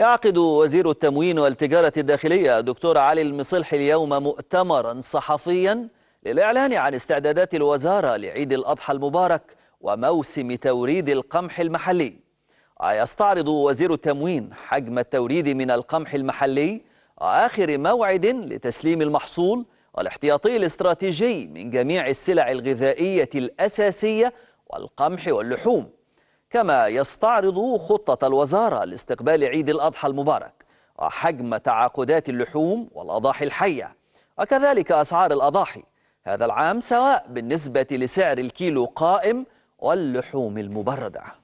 يعقد وزير التموين والتجارة الداخلية الدكتور علي المصلح اليوم مؤتمرا صحفيا للإعلان عن استعدادات الوزارة لعيد الأضحى المبارك وموسم توريد القمح المحلي ويستعرض وزير التموين حجم التوريد من القمح المحلي وآخر موعد لتسليم المحصول والاحتياطي الاستراتيجي من جميع السلع الغذائية الأساسية والقمح واللحوم كما يستعرض خطة الوزارة لاستقبال عيد الأضحى المبارك وحجم تعاقدات اللحوم والأضاحي الحية وكذلك أسعار الأضاحي هذا العام سواء بالنسبة لسعر الكيلو قائم واللحوم المبردة